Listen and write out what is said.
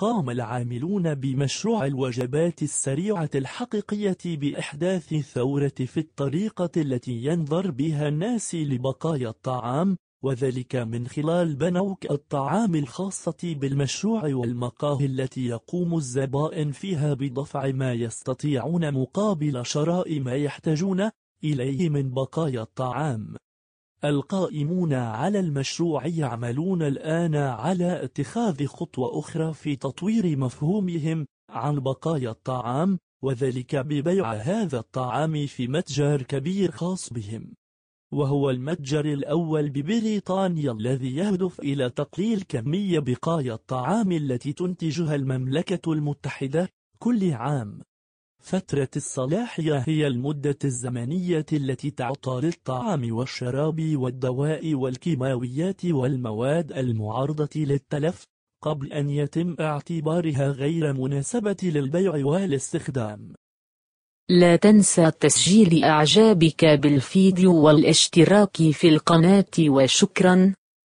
قام العاملون بمشروع الوجبات السريعة الحقيقية بإحداث ثورة في الطريقة التي ينظر بها الناس لبقايا الطعام وذلك من خلال بنوك الطعام الخاصة بالمشروع والمقاهي التي يقوم الزبائن فيها بدفع ما يستطيعون مقابل شراء ما يحتاجون إليه من بقايا الطعام القائمون على المشروع يعملون الآن على اتخاذ خطوة أخرى في تطوير مفهومهم عن بقايا الطعام وذلك ببيع هذا الطعام في متجر كبير خاص بهم وهو المتجر الأول ببريطانيا الذي يهدف إلى تقليل كمية بقايا الطعام التي تنتجها المملكة المتحدة كل عام فترة الصلاحية هي المدة الزمنية التي تعطى للطعام والشراب والدواء والكيماويات والمواد المعرضة للتلف قبل أن يتم اعتبارها غير مناسبة للبيع والاستخدام لا تنسى تسجيل أعجابك بالفيديو والاشتراك في القناة وشكراً